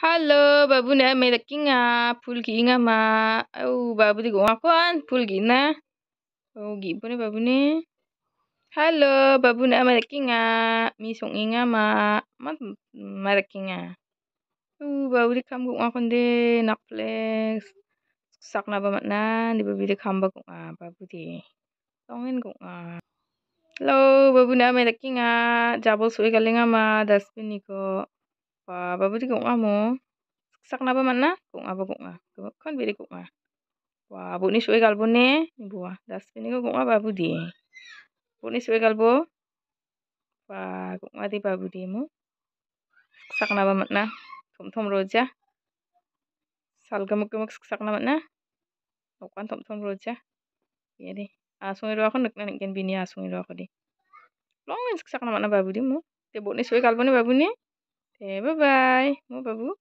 Hello, babu kinh may dakinga, kinh nga ma. Oh, babu di gua kon, pulgi na. Oh, gibo na babu nè Hello, babu na may dakinga, misong inga ma. Mat may dakinga. Oh, babu di kam gua kon de nakflex. Sak na ba mat na, di babu di kam ba gua, babu di. Tongin à Hello, babu na may dakinga, jabol dạ, suwe kalinga ma, dasbin ni ko. Nah, apa babuti kung kok Saksak sak ba man na? Kung abo kung nga. Kan biri kung nga. Wah, bu ni suwe kalbu ne. Buah. Das pini ko kung apa budi Bu ni suwe kalbu? Wah, kok nga di budi mo. sak napa mana tom tom roja. Sal gemuk gemuk sak napa mana Bukan tom tom roja. Iya deh. Asung iru aku nek nek bini asung iru aku deh. Long men sak napa mana na babudi mo. Tebok ni suwe ni babu ni Eh bye bye, mon babou.